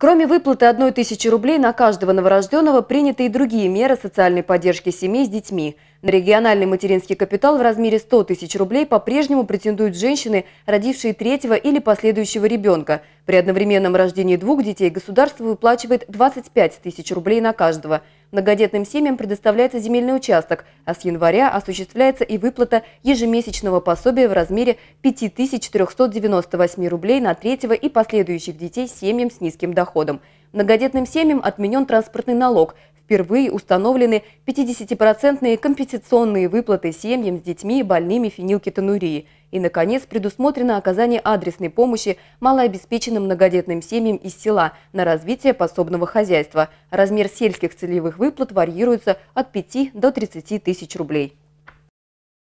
Кроме выплаты 1 тысячи рублей на каждого новорожденного приняты и другие меры социальной поддержки семей с детьми. На региональный материнский капитал в размере 100 тысяч рублей по-прежнему претендуют женщины, родившие третьего или последующего ребенка. При одновременном рождении двух детей государство выплачивает 25 тысяч рублей на каждого. Многодетным семьям предоставляется земельный участок, а с января осуществляется и выплата ежемесячного пособия в размере 5398 рублей на третьего и последующих детей семьям с низким доходом. Многодетным семьям отменен транспортный налог – Впервые установлены 50-процентные компенсационные выплаты семьям с детьми, больными фенилкетонурией. И, наконец, предусмотрено оказание адресной помощи малообеспеченным многодетным семьям из села на развитие пособного хозяйства. Размер сельских целевых выплат варьируется от 5 до 30 тысяч рублей.